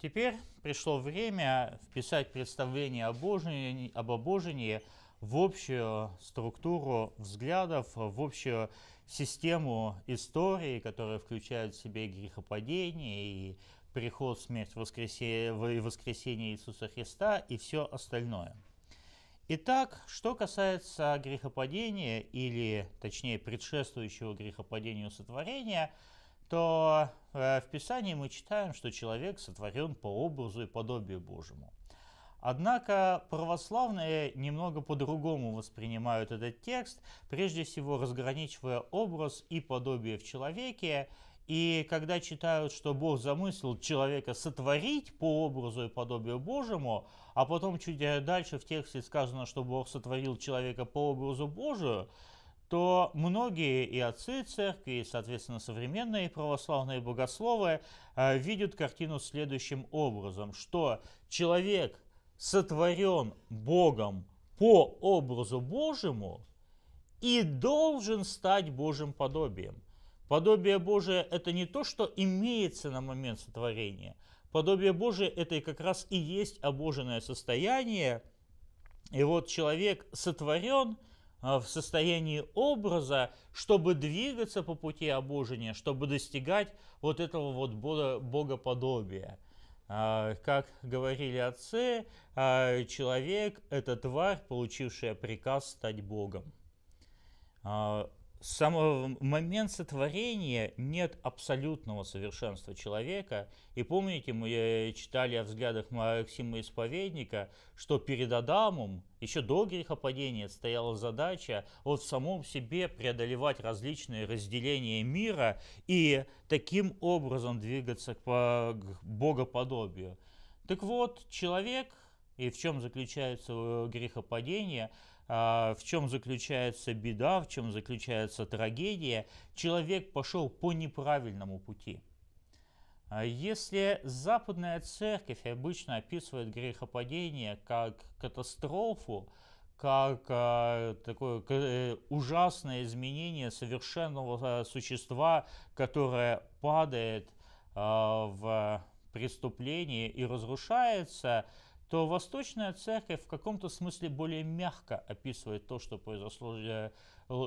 Теперь пришло время вписать представление об обожении, об обожении в общую структуру взглядов, в общую систему истории, которая включает в себя грехопадение, и приход, смерть, воскресение, воскресение Иисуса Христа и все остальное. Итак, что касается грехопадения, или точнее предшествующего грехопадению сотворения – то э, в Писании мы читаем, что человек сотворен по образу и подобию Божьему. Однако православные немного по-другому воспринимают этот текст, прежде всего разграничивая образ и подобие в человеке, и когда читают, что Бог замыслил человека сотворить по образу и подобию Божьему, а потом чуть дальше в тексте сказано, что Бог сотворил человека по образу Божию, то многие и отцы церкви, и, соответственно, современные православные богословы э, видят картину следующим образом, что человек сотворен Богом по образу Божьему и должен стать Божьим подобием. Подобие Божие – это не то, что имеется на момент сотворения. Подобие Божие – это и как раз и есть обоженное состояние. И вот человек сотворен – Э, в состоянии образа, чтобы двигаться по пути обожения, чтобы достигать вот этого вот богоподобия. Э, как говорили отцы, э, человек – это тварь, получившая приказ стать богом с самого момента сотворения нет абсолютного совершенства человека. И помните, мы э, читали о взглядах Максима Исповедника, что перед Адамом, еще до грехопадения, стояла задача вот в самом себе преодолевать различные разделения мира и таким образом двигаться к богоподобию. Так вот, человек – и в чем заключается э, грехопадение, а, в чем заключается беда, в чем заключается трагедия. Человек пошел по неправильному пути. А если западная церковь обычно описывает грехопадение как катастрофу, как а, такое э, ужасное изменение совершенного существа, которое падает в преступление и разрушается, то Восточная Церковь в каком-то смысле более мягко описывает то, что произошло э,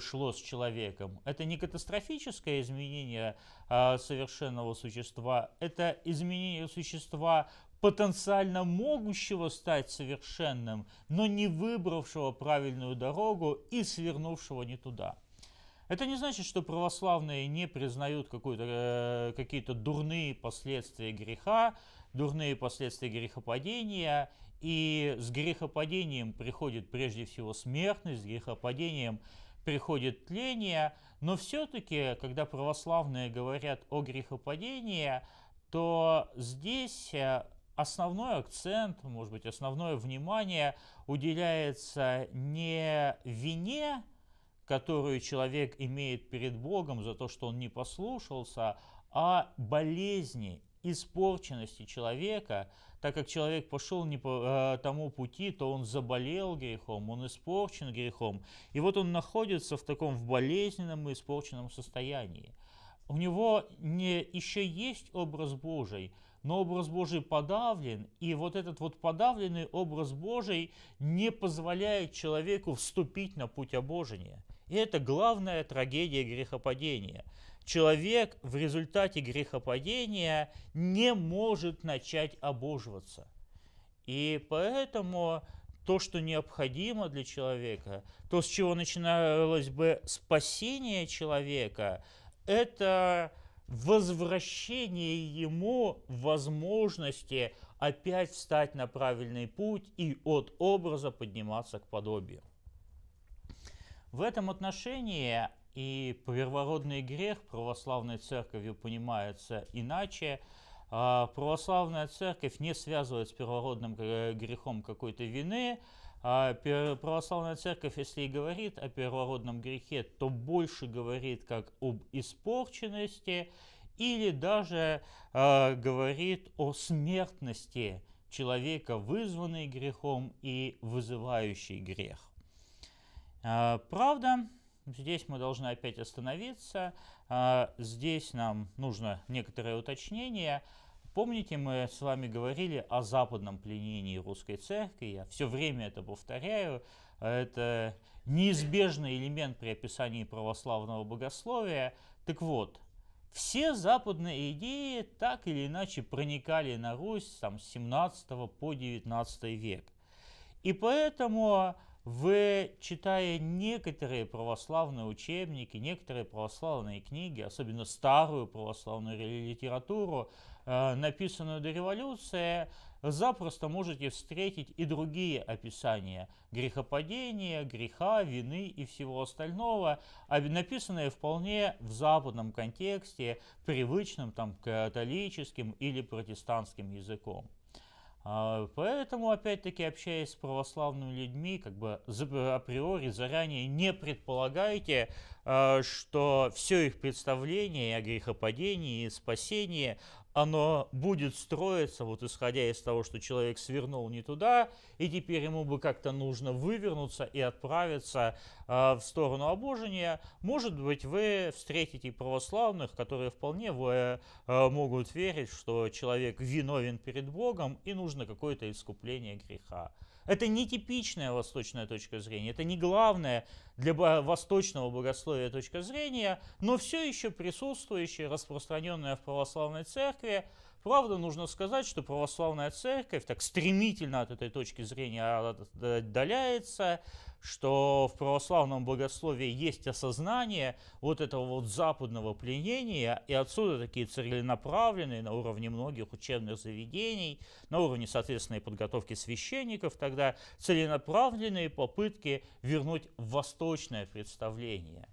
шло с человеком. Это не катастрофическое изменение а, совершенного существа, это изменение существа потенциально могущего стать совершенным, но не выбравшего правильную дорогу и свернувшего не туда. Это не значит, что православные не признают э, какие-то дурные последствия греха, дурные последствия грехопадения, и с грехопадением приходит прежде всего смертность, с грехопадением приходит тление, но все-таки, когда православные говорят о грехопадении, то здесь э, основной акцент, может быть, основное внимание уделяется не вине, которую человек имеет перед Богом за то, что он не послушался, а болезни испорченности человека, так как человек пошел не по э, тому пути, то он заболел грехом, он испорчен грехом. И вот он находится в таком в болезненном и испорченном состоянии. У него не, еще есть образ Божий, но образ Божий подавлен, и вот этот вот подавленный образ Божий не позволяет человеку вступить на путь обожения – и это главная трагедия грехопадения. Человек в результате грехопадения не может начать обоживаться. И поэтому то, что необходимо для человека, то, с чего начиналось бы спасение человека, это возвращение ему возможности опять встать на правильный путь и от образа подниматься к подобию. В этом отношении и первородный грех православной церковью понимается иначе. А, православная церковь не связывает с первородным э, грехом какой-то вины. А, православная церковь, если и говорит о первородном грехе, то больше говорит как об испорченности или даже а, говорит о смертности человека, вызванный грехом и вызывающий грех. А, правда, здесь мы должны опять остановиться. А, здесь нам нужно некоторое уточнение. Помните, мы с вами говорили о западном пленении русской церкви, я все время это повторяю, это неизбежный элемент при описании православного богословия. Так вот, все западные идеи так или иначе проникали на Русь там, с 17 по 19 век. И поэтому в читая некоторые православные учебники, некоторые православные книги, особенно старую православную литературу, э, написанную до революции, запросто можете встретить и другие описания грехопадения, греха, вины и всего остального, а написанные вполне в западном контексте, привычным там католическим или протестантским языком. А, поэтому, опять-таки, общаясь с православными людьми, как бы априори, заранее не предполагайте, а, что все их представление о грехопадении и спасении оно будет строиться, вот исходя из того, что человек свернул не туда, и теперь ему бы как-то нужно вывернуться и отправиться э, в сторону обожения. Может быть, вы встретите православных, которые вполне вы, э, могут верить, что человек виновен перед Богом и нужно какое-то искупление греха. Это не типичная восточная точка зрения, это не главная для восточного богословия точка зрения, но все еще присутствующая, распространенная в православной церкви, Правда, нужно сказать, что православная церковь так стремительно от этой точки зрения отдаляется, что в православном богословии есть осознание вот этого вот западного пленения, и отсюда такие целенаправленные на уровне многих учебных заведений, на уровне, соответственно, и подготовки священников тогда, целенаправленные попытки вернуть восточное представление.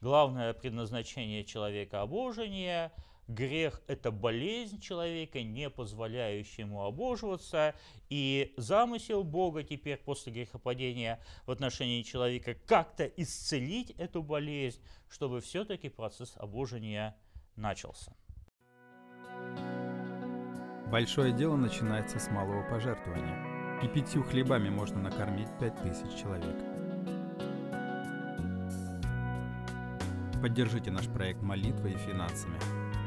Главное предназначение человека – обожения Грех – это болезнь человека, не позволяющая ему обоживаться, и замысел Бога теперь после грехопадения в отношении человека как-то исцелить эту болезнь, чтобы все-таки процесс обожения начался. Большое дело начинается с малого пожертвования. И пятью хлебами можно накормить пять тысяч человек. Поддержите наш проект молитвой и финансами –